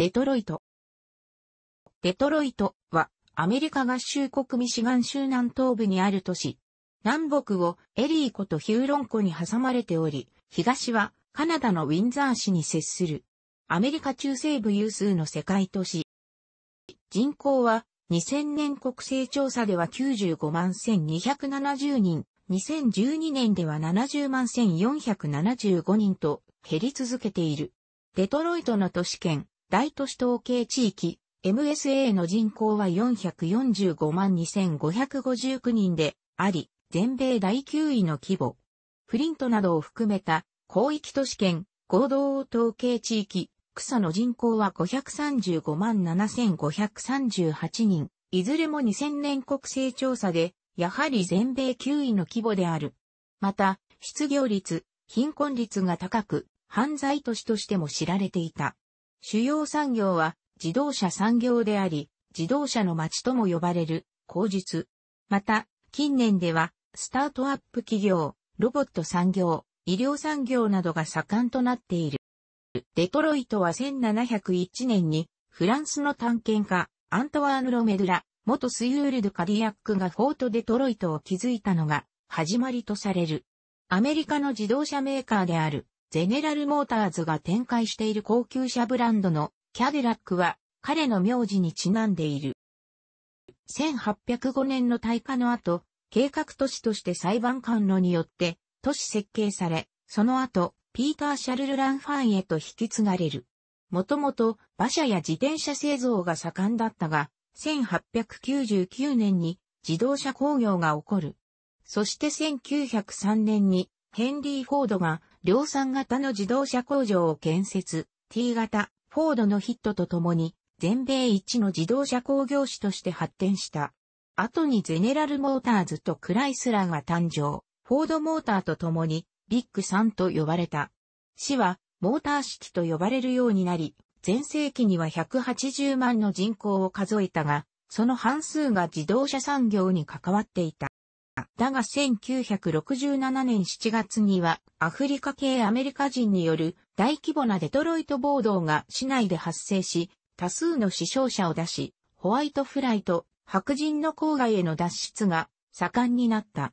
デトロイト。デトロイトはアメリカ合衆国ミシガン州南東部にある都市。南北をエリー湖とヒューロン湖に挟まれており、東はカナダのウィンザー市に接する。アメリカ中西部有数の世界都市。人口は2000年国勢調査では95万1270人、2012年では70万1475人と減り続けている。デトロイトの都市圏、大都市統計地域、MSA の人口は445万2559人であり、全米第9位の規模。フリントなどを含めた広域都市圏合同統計地域、草の人口は535万7538人、いずれも2000年国勢調査で、やはり全米9位の規模である。また、失業率、貧困率が高く、犯罪都市としても知られていた。主要産業は自動車産業であり、自動車の街とも呼ばれる口述。また、近年では、スタートアップ企業、ロボット産業、医療産業などが盛んとなっている。デトロイトは1701年に、フランスの探検家、アントワーヌ・ロメドラ、元スユール・ド・カディアックがフォート・デトロイトを築いたのが、始まりとされる。アメリカの自動車メーカーであるゼネラルモーターズが展開している高級車ブランドのキャデラックは彼の名字にちなんでいる。1805年の大火の後、計画都市として裁判官路によって都市設計され、その後、ピーター・シャルル・ランファンへと引き継がれる。もともと馬車や自転車製造が盛んだったが、1899年に自動車工業が起こる。そして1903年にヘンリー・フォードが量産型の自動車工場を建設、T 型、フォードのヒットとともに、全米一の自動車工業士として発展した。後にゼネラルモーターズとクライスラーが誕生、フォードモーターとともに、ビッグ3と呼ばれた。市は、モーター式と呼ばれるようになり、前世紀には180万の人口を数えたが、その半数が自動車産業に関わっていた。だが1967年7月にはアフリカ系アメリカ人による大規模なデトロイト暴動が市内で発生し、多数の死傷者を出し、ホワイトフライト、白人の郊外への脱出が盛んになった。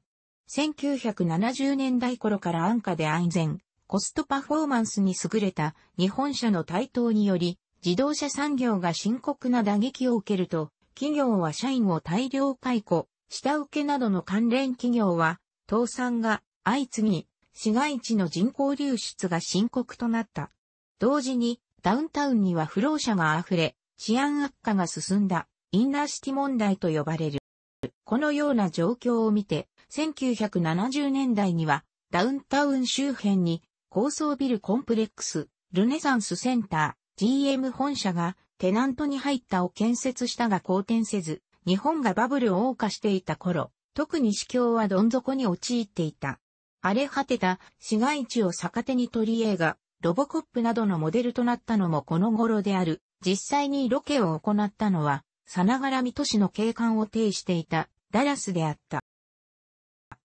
1970年代頃から安価で安全、コストパフォーマンスに優れた日本車の台頭により、自動車産業が深刻な打撃を受けると、企業は社員を大量解雇、下請けなどの関連企業は、倒産が相次ぎ、市街地の人口流出が深刻となった。同時に、ダウンタウンには不老者が溢れ、治安悪化が進んだ、インナーシティ問題と呼ばれる。このような状況を見て、1970年代には、ダウンタウン周辺に、高層ビルコンプレックス、ルネサンスセンター、GM 本社が、テナントに入ったを建設したが好転せず、日本がバブルを謳歌していた頃、特に市況はどん底に陥っていた。荒れ果てた市街地を逆手に取り映画、ロボコップなどのモデルとなったのもこの頃である。実際にロケを行ったのは、さながら水戸市の景観を呈していたダラスであった。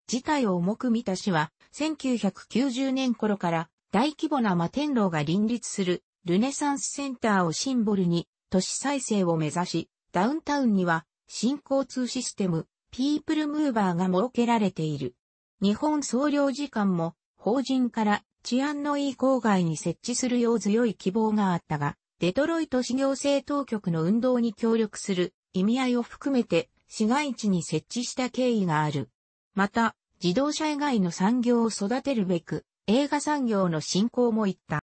事態を重く見た市は、1990年頃から大規模な摩天楼が林立するルネサンスセンターをシンボルに都市再生を目指し、ダウンタウンには新交通システム、ピープルムーバーが設けられている。日本総領事館も、法人から治安のいい郊外に設置するよう強い希望があったが、デトロイト市行政当局の運動に協力する意味合いを含めて市街地に設置した経緯がある。また、自動車以外の産業を育てるべく、映画産業の振興も行った。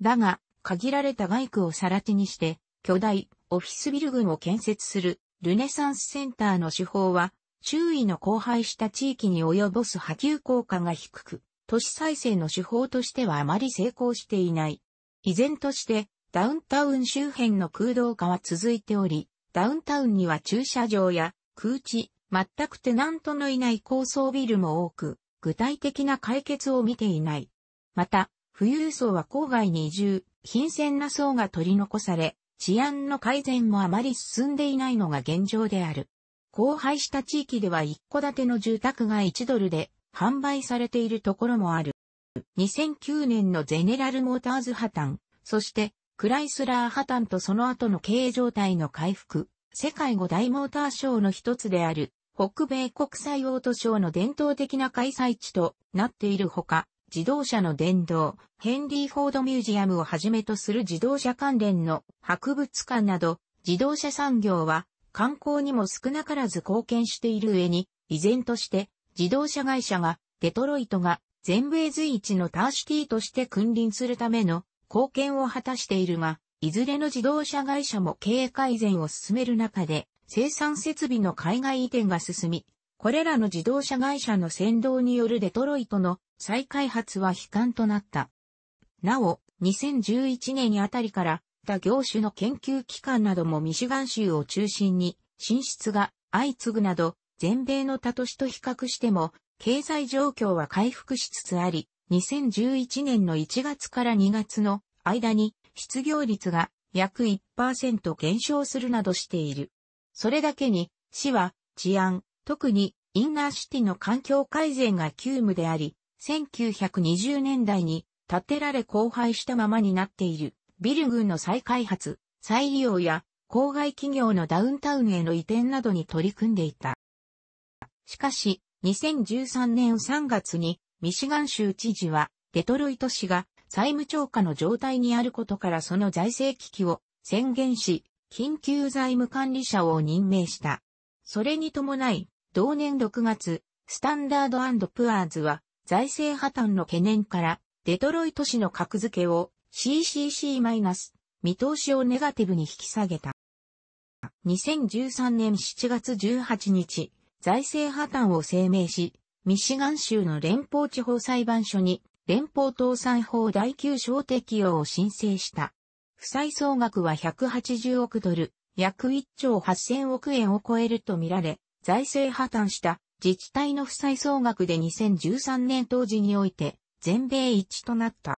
だが、限られた外区をさら地にして、巨大オフィスビル群を建設するルネサンスセンターの手法は、周囲の荒廃した地域に及ぼす波及効果が低く、都市再生の手法としてはあまり成功していない。依然として、ダウンタウン周辺の空洞化は続いており、ダウンタウンには駐車場や空地、全くテナントのいない高層ビルも多く、具体的な解決を見ていない。また、富裕層は郊外に移住、貧鮮な層が取り残され、治安の改善もあまり進んでいないのが現状である。荒廃した地域では一戸建ての住宅が1ドルで販売されているところもある。2009年のゼネラルモーターズ破綻、そしてクライスラー破綻とその後の経営状態の回復、世界5大モーターショーの一つである北米国際オートショーの伝統的な開催地となっているほか、自動車の殿堂、ヘンリー・フォード・ミュージアムをはじめとする自動車関連の博物館など、自動車産業は観光にも少なからず貢献している上に、依然として自動車会社がデトロイトが全米随一のターシティとして君臨するための貢献を果たしているが、いずれの自動車会社も経営改善を進める中で、生産設備の海外移転が進み、これらの自動車会社の先導によるデトロイトの再開発は悲観となった。なお、2011年あたりから、他業種の研究機関などもミシガン州を中心に、進出が相次ぐなど、全米の他都市と比較しても、経済状況は回復しつつあり、2011年の1月から2月の間に失業率が約1%減少するなどしている。それだけに、市は治安、特にインナーシティの環境改善が急務であり、1920年代に建てられ荒廃したままになっているビル群の再開発、再利用や郊外企業のダウンタウンへの移転などに取り組んでいた。しかし、2013年3月にミシガン州知事はデトロイト市が債務超過の状態にあることからその財政危機を宣言し、緊急財務管理者を任命した。それに伴い、同年6月、スタンダードプアーズは財政破綻の懸念から、デトロイト市の格付けを CCC- 見通しをネガティブに引き下げた。2013年7月18日、財政破綻を声明し、ミシガン州の連邦地方裁判所に連邦倒産法第9章適用を申請した。負債総額は180億ドル、約1兆8000億円を超えるとみられ、財政破綻した自治体の負債総額で2013年当時において全米一となった。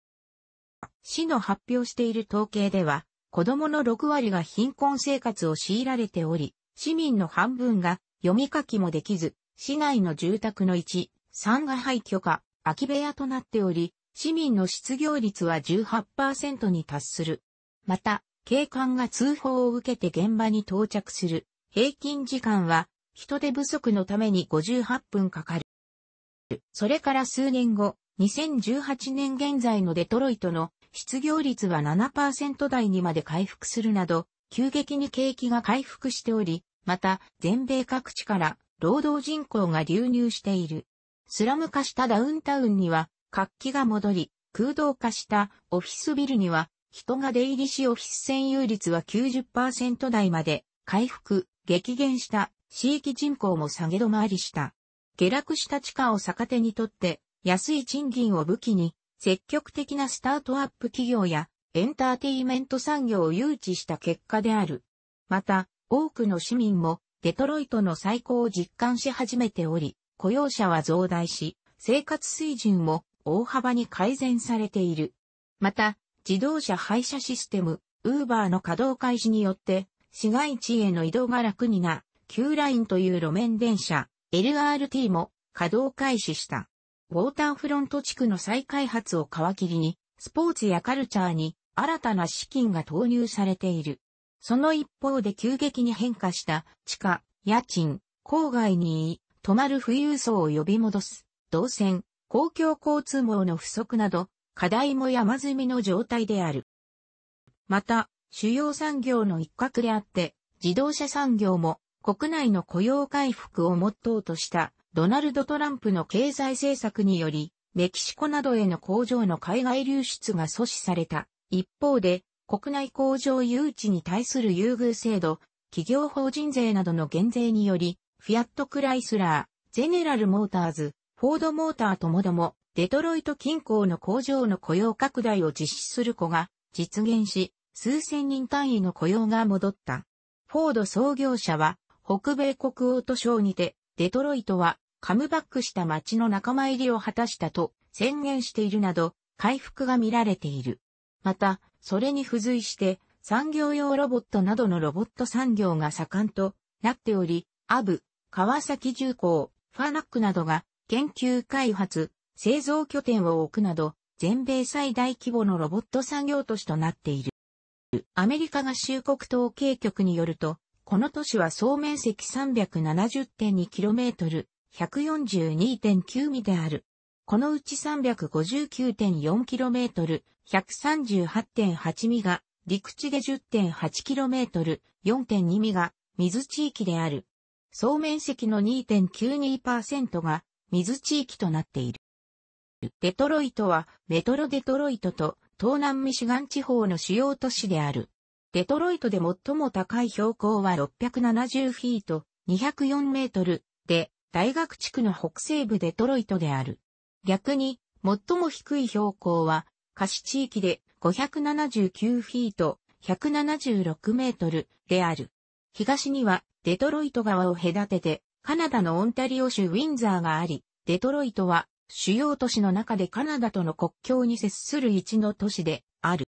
市の発表している統計では、子供の6割が貧困生活を強いられており、市民の半分が読み書きもできず、市内の住宅の1、3が廃墟か空き部屋となっており、市民の失業率は18%に達する。また、警官が通報を受けて現場に到着する平均時間は人手不足のために58分かかる。それから数年後、2018年現在のデトロイトの失業率は7%台にまで回復するなど、急激に景気が回復しており、また全米各地から労働人口が流入している。スラム化したダウンタウンには活気が戻り、空洞化したオフィスビルには人が出入りしオフィス占有率は90%台まで回復、激減した地域人口も下げ止まりした。下落した地価を逆手にとって、安い賃金を武器に、積極的なスタートアップ企業やエンターテイメント産業を誘致した結果である。また、多くの市民もデトロイトの再興を実感し始めており、雇用者は増大し、生活水準も大幅に改善されている。また、自動車配車システム、ウーバーの稼働開始によって、市街地への移動が楽にな Q ラインという路面電車、LRT も稼働開始した。ウォーターフロント地区の再開発を皮切りに、スポーツやカルチャーに新たな資金が投入されている。その一方で急激に変化した地下、家賃、郊外に泊まる富裕層を呼び戻す、動線、公共交通網の不足など、課題も山積みの状態である。また、主要産業の一角であって、自動車産業も国内の雇用回復をモットーとしたドナルド・トランプの経済政策により、メキシコなどへの工場の海外流出が阻止された。一方で、国内工場誘致に対する優遇制度、企業法人税などの減税により、フィアット・クライスラー、ゼネラル・モーターズ、フォード・モーターともども、デトロイト近郊の工場の雇用拡大を実施する子が実現し、数千人単位の雇用が戻った。フォード創業者は、北米国王と称にて、デトロイトはカムバックした町の仲間入りを果たしたと宣言しているなど、回復が見られている。また、それに付随して、産業用ロボットなどのロボット産業が盛んとなっており、アブ、川崎重工、ファナックなどが研究開発、製造拠点を置くなど、全米最大規模のロボット産業都市となっている。アメリカ合衆国統計局によると、この都市は総面積 370.2km、142.9ミである。このうち 359.4km、138.8ミが、陸地で 10.8km、4.2ミが、水地域である。総面積の2.92%が、水地域となっている。デトロイトは、メトロデトロイトと、東南ミシガン地方の主要都市である。デトロイトで最も高い標高は670フィート、204メートルで、大学地区の北西部デトロイトである。逆に、最も低い標高は、歌詞地域で579フィート、176メートルである。東にはデトロイト川を隔ててカナダのオンタリオ州ウィンザーがあり、デトロイトは主要都市の中でカナダとの国境に接する一の都市である。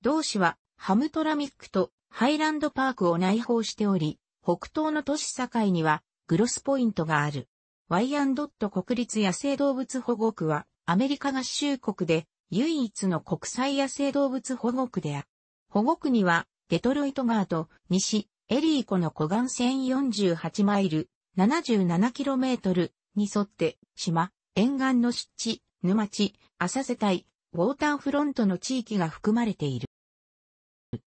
同市はハムトラミックとハイランドパークを内包しており、北東の都市境にはグロスポイントがある。ワイアンドット国立野生動物保護区はアメリカ合衆国で唯一の国際野生動物保護区である。保護区にはデトロイト川と西エリー湖の湖岸線48マイル 77km に沿って島、沿岸の湿地、沼地、浅瀬帯、ウォーターフロントの地域が含まれている。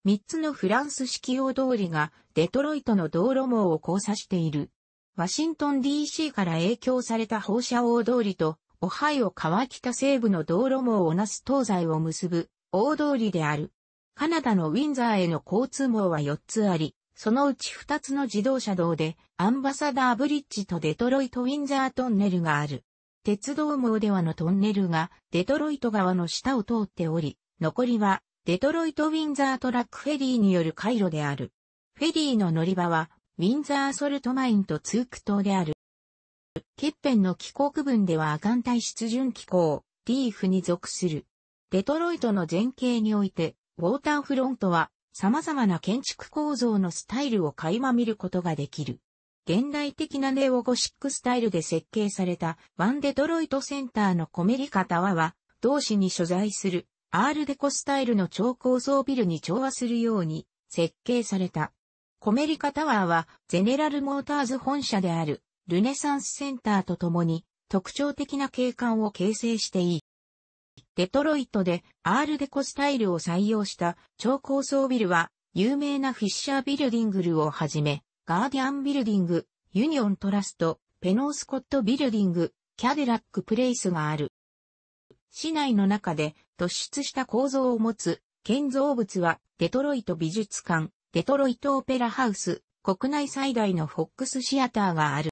三つのフランス式用通りがデトロイトの道路網を交差している。ワシントン DC から影響された放射大通りと、オハイオ川北西部の道路網をなす東西を結ぶ大通りである。カナダのウィンザーへの交通網は4つあり、そのうち2つの自動車道でアンバサダーブリッジとデトロイト・ウィンザートンネルがある。鉄道網ではのトンネルがデトロイト側の下を通っており、残りはデトロイト・ウィンザートラックフェリーによる回路である。フェリーの乗り場は、ウィンザーソルトマインとツーク島である。欠片の気候区分ではアカン体潤準気候、リーフに属する。デトロイトの前景において、ウォーターフロントは様々な建築構造のスタイルを垣間見ることができる。現代的なネオゴシックスタイルで設計されたワンデトロイトセンターのコメリカタワは、同市に所在するアールデコスタイルの超高層ビルに調和するように設計された。コメリカタワーはゼネラルモーターズ本社であるルネサンスセンターとともに特徴的な景観を形成していい。デトロイトでアールデコスタイルを採用した超高層ビルは有名なフィッシャービルディングルをはじめガーディアンビルディング、ユニオントラスト、ペノースコットビルディング、キャデラックプレイスがある。市内の中で突出した構造を持つ建造物はデトロイト美術館、デトロイトオペラハウス、国内最大のフォックスシアターがある。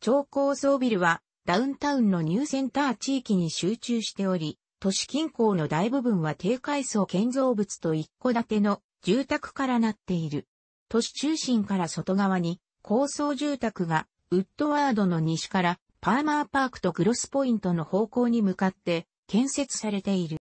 超高層ビルはダウンタウンのニューセンター地域に集中しており、都市近郊の大部分は低階層建造物と一戸建ての住宅からなっている。都市中心から外側に高層住宅がウッドワードの西からパーマーパークとグロスポイントの方向に向かって建設されている。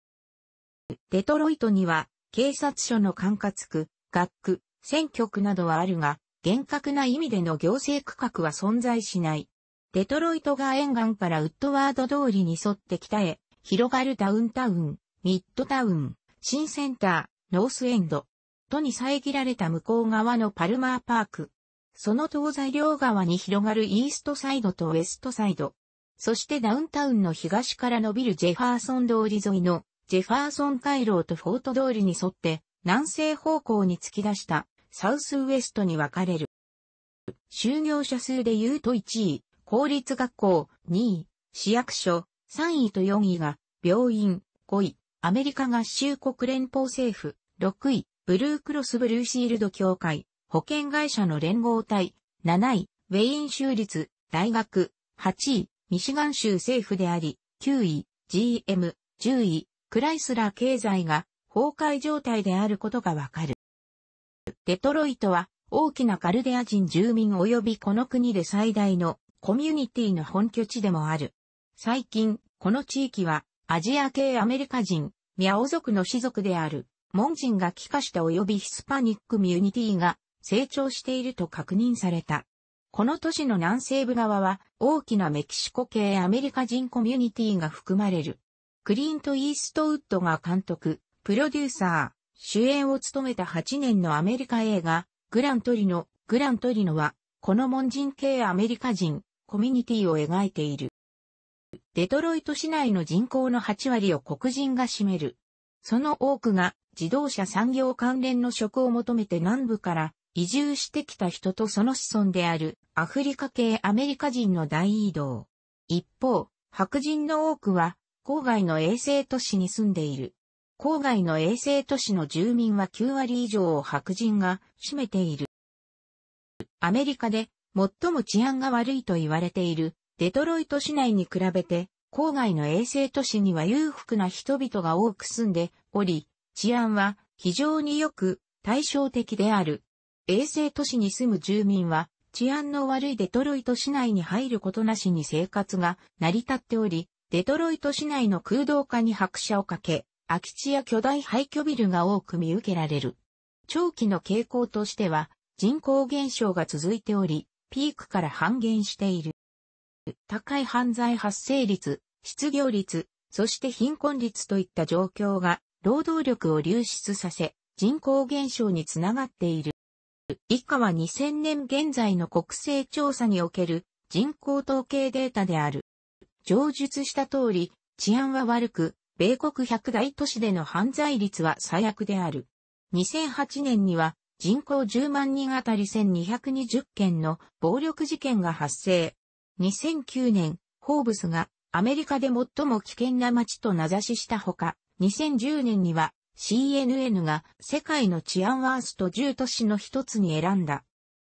デトロイトには、警察署の管轄区、学区、選挙区などはあるが、厳格な意味での行政区画は存在しない。デトロイトが沿岸からウッドワード通りに沿って北へ、広がるダウンタウン、ミッドタウン、新センター、ノースエンド、とに遮られた向こう側のパルマーパーク。その東西両側に広がるイーストサイドとウエストサイド、そしてダウンタウンの東から伸びるジェファーソン通り沿いのジェファーソン回廊とフォート通りに沿って南西方向に突き出したサウスウエストに分かれる。就業者数で言うと1位、公立学校、2位、市役所、3位と4位が病院、5位、アメリカ合衆国連邦政府、6位、ブルークロスブルーシールド協会、保険会社の連合体、7位、ウェイン州立、大学、8位、ミシガン州政府であり、9位、GM、10位、クライスラー経済が崩壊状態であることがわかる。デトロイトは大きなカルデア人住民及びこの国で最大のコミュニティの本拠地でもある。最近、この地域はアジア系アメリカ人、ミャオ族の氏族である、モン人が帰化した及びヒスパニックミュニティが成長していると確認された。この都市の南西部側は大きなメキシコ系アメリカ人コミュニティが含まれる。クリント・イーストウッドが監督、プロデューサー、主演を務めた8年のアメリカ映画、グラントリノ、グラントリノは、この門人系アメリカ人、コミュニティを描いている。デトロイト市内の人口の8割を黒人が占める。その多くが自動車産業関連の職を求めて南部から移住してきた人とその子孫であるアフリカ系アメリカ人の大移動。一方、白人の多くは郊外の衛星都市に住んでいる。郊外の衛星都市の住民は9割以上を白人が占めている。アメリカで最も治安が悪いと言われているデトロイト市内に比べて郊外の衛星都市には裕福な人々が多く住んでおり、治安は非常によく対照的である。衛星都市に住む住民は、治安の悪いデトロイト市内に入ることなしに生活が成り立っており、デトロイト市内の空洞化に拍車をかけ、空き地や巨大廃墟ビルが多く見受けられる。長期の傾向としては、人口減少が続いており、ピークから半減している。高い犯罪発生率、失業率、そして貧困率といった状況が、労働力を流出させ、人口減少につながっている。以下は2000年現在の国勢調査における人口統計データである。上述した通り、治安は悪く、米国100大都市での犯罪率は最悪である。2008年には人口10万人あたり1220件の暴力事件が発生。2009年、ホーブスがアメリカで最も危険な街と名指ししたほか、2010年には CNN が世界の治安ワースト10都市の一つに選んだ。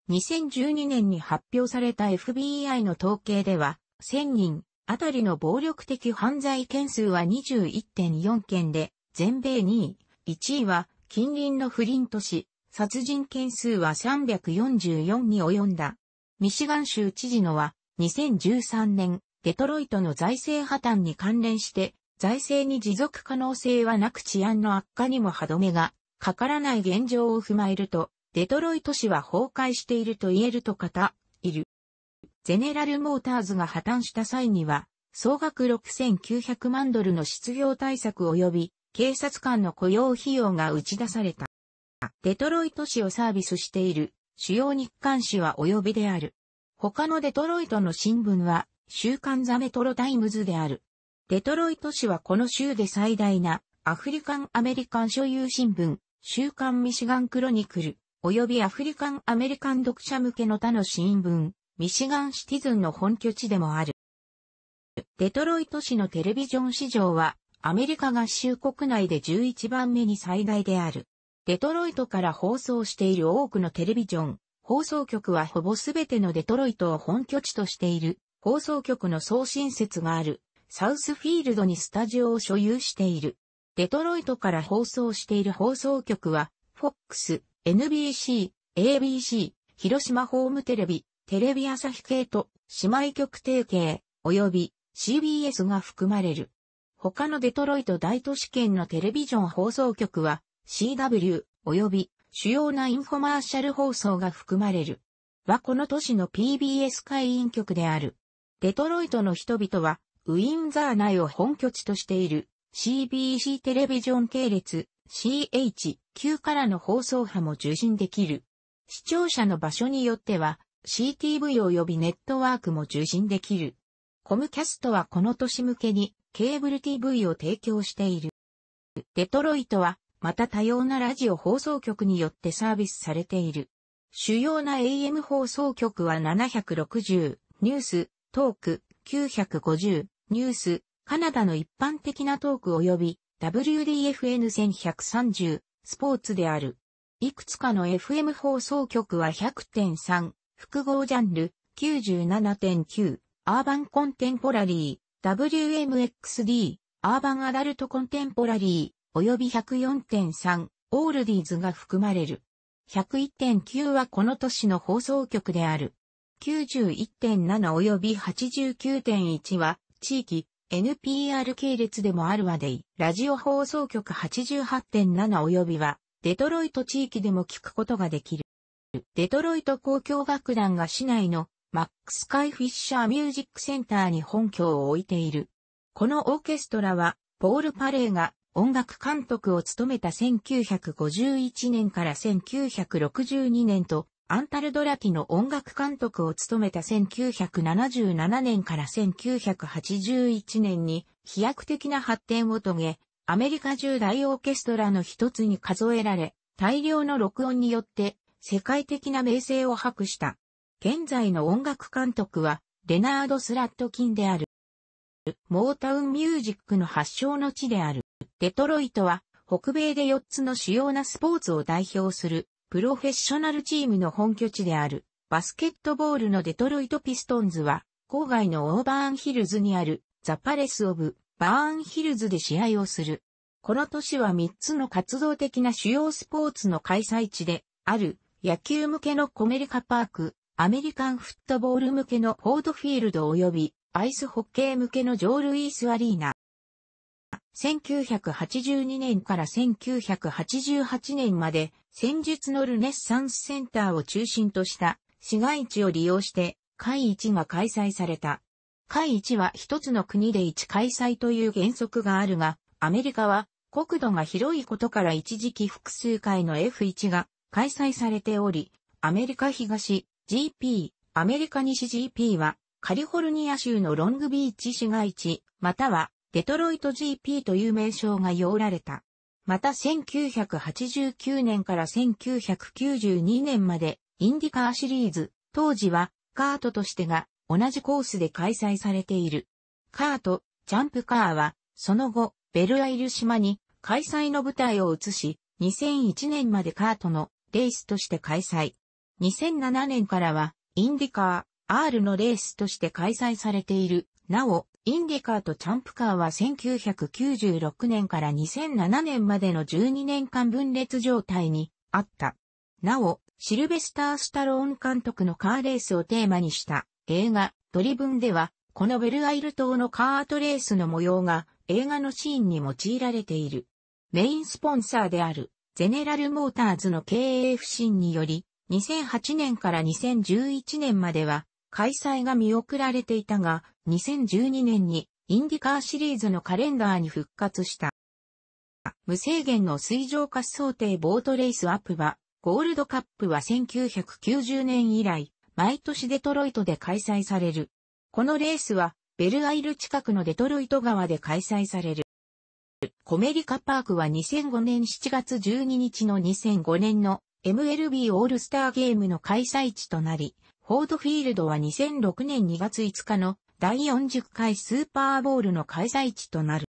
2012年に発表された FBI の統計では、1000人あたりの暴力的犯罪件数は21.4件で、全米2位、1位は近隣の不倫都市、殺人件数は344に及んだ。ミシガン州知事のは、2013年、デトロイトの財政破綻に関連して、財政に持続可能性はなく治安の悪化にも歯止めがかからない現状を踏まえると、デトロイト市は崩壊していると言えると語いる。ゼネラルモーターズが破綻した際には、総額6900万ドルの失業対策及び警察官の雇用費用が打ち出された。デトロイト市をサービスしている主要日刊紙は及びである。他のデトロイトの新聞は週刊ザメトロタイムズである。デトロイト市はこの州で最大なアフリカンアメリカン所有新聞、週刊ミシガンクロニクル、及びアフリカンアメリカン読者向けの他の新聞、ミシガンシティズンの本拠地でもある。デトロイト市のテレビジョン市場は、アメリカ合衆国内で11番目に最大である。デトロイトから放送している多くのテレビジョン、放送局はほぼすべてのデトロイトを本拠地としている、放送局の送信説があるサウスフィールドにスタジオを所有している。デトロイトから放送している放送局は、FOX、NBC、ABC、広島ホームテレビ、テレビ朝日系と姉妹局提携、及び CBS が含まれる。他のデトロイト大都市圏のテレビジョン放送局は CW 及び主要なインフォマーシャル放送が含まれる。はこの都市の PBS 会員局である。デトロイトの人々はウィンザー内を本拠地としている CBC テレビジョン系列 CHQ からの放送波も受信できる。視聴者の場所によっては CTV 及びネットワークも受信できる。コムキャストはこの年向けにケーブル TV を提供している。デトロイトはまた多様なラジオ放送局によってサービスされている。主要な AM 放送局は760、ニュース、トーク、950、ニュース、カナダの一般的なトーク及び WDFN1130 スポーツである。いくつかの FM 放送局は100.3、複合ジャンル、97.9、アーバンコンテンポラリー、WMXD、アーバンアダルトコンテンポラリー、及び104.3、オールディーズが含まれる。101.9はこの都市の放送局である。91.7及び89.1は地域、NPR 系列でもあるわでい、ラジオ放送局88.7及びは、デトロイト地域でも聞くことができる。デトロイト交響楽団が市内のマックス・カイ・フィッシャー・ミュージック・センターに本拠を置いている。このオーケストラは、ポール・パレーが音楽監督を務めた1951年から1962年と、アンタルドラティの音楽監督を務めた1977年から1981年に飛躍的な発展を遂げ、アメリカ中大オーケストラの一つに数えられ、大量の録音によって世界的な名声を博した。現在の音楽監督は、レナード・スラットキンである。モータウンミュージックの発祥の地である。デトロイトは、北米で4つの主要なスポーツを代表するプロフェッショナルチームの本拠地である、バスケットボールのデトロイトピストンズは、郊外のオーバーンヒルズにある、ザ・パレス・オブ・バーンヒルズで試合をする。この年は3つの活動的な主要スポーツの開催地で、ある、野球向けのコメリカパーク、アメリカンフットボール向けのフォードフィールド及び、アイスホッケー向けのジョー・ルイース・アリーナ。1982年から1988年まで戦術のルネッサンスセンターを中心とした市街地を利用して会一が開催された。会一は一つの国で一開催という原則があるが、アメリカは国土が広いことから一時期複数回の F1 が開催されており、アメリカ東 GP、アメリカ西 GP はカリフォルニア州のロングビーチ市街地、またはデトロイト GP という名称が用られた。また1989年から1992年までインディカーシリーズ、当時はカートとしてが同じコースで開催されている。カート、ジャンプカーは、その後、ベルアイル島に開催の舞台を移し、2001年までカートのレースとして開催。2007年からは、インディカー、R のレースとして開催されている。なお、インディカーとチャンプカーは1996年から2007年までの12年間分裂状態にあった。なお、シルベスター・スタローン監督のカーレースをテーマにした映画ドリブンでは、このベルアイル島のカートレースの模様が映画のシーンに用いられている。メインスポンサーであるゼネラルモーターズの経営不振により、2008年から2011年までは開催が見送られていたが、2012年にインディカーシリーズのカレンダーに復活した。無制限の水上滑走艇ボートレースアップは、ゴールドカップは1990年以来、毎年デトロイトで開催される。このレースは、ベルアイル近くのデトロイト川で開催される。コメリカパークは2005年7月12日の2005年の MLB オールスターゲームの開催地となり、フォードフィールドは2006年2月5日の第40回スーパーボールの開催地となる。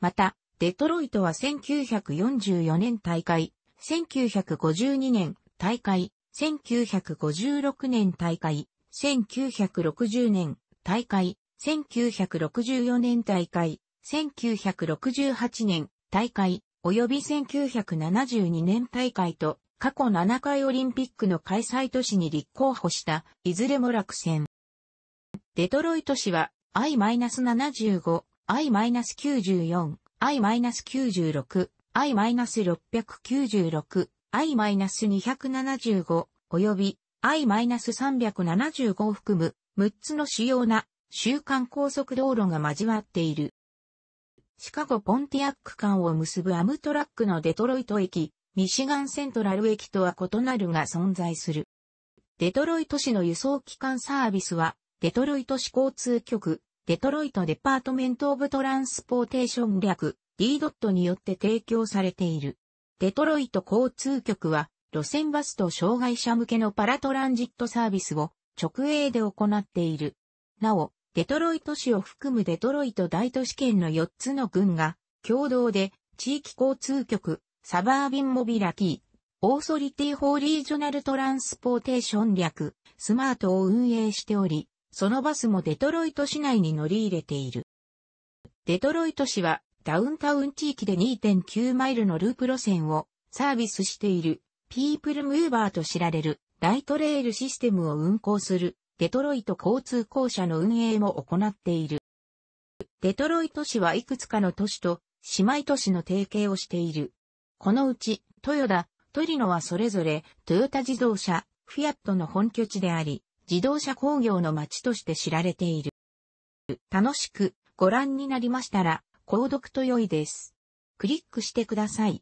また、デトロイトは1944年大会、1952年大会、1956年大会、1960年大会、1964年大会、1968年大会、及び1972年大会と過去7回オリンピックの開催都市に立候補した、いずれも落選。デトロイト市は I-75、I-94、I-96、I-696、I-275 よび I-375 を含む6つの主要な週間高速道路が交わっている。シカゴポンティアック間を結ぶアムトラックのデトロイト駅、ミシガンセントラル駅とは異なるが存在する。デトロイト市の輸送機関サービスは、デトロイト市交通局、デトロイトデパートメントオブトランスポーテーション略、D ドットによって提供されている。デトロイト交通局は、路線バスと障害者向けのパラトランジットサービスを直営で行っている。なお、デトロイト市を含むデトロイト大都市圏の4つの群が、共同で地域交通局、サバービンモビラティ、オーソリティフォーリージョナルトランスポーテーション略、スマートを運営しており、そのバスもデトロイト市内に乗り入れている。デトロイト市はダウンタウン地域で2.9マイルのループ路線をサービスしているピープルムーバーと知られるライトレールシステムを運行するデトロイト交通公社の運営も行っている。デトロイト市はいくつかの都市と姉妹都市の提携をしているこのうち、豊田、トリノはそれぞれ、トヨタ自動車、フィアットの本拠地であり、自動車工業の街として知られている。楽しくご覧になりましたら、購読と良いです。クリックしてください。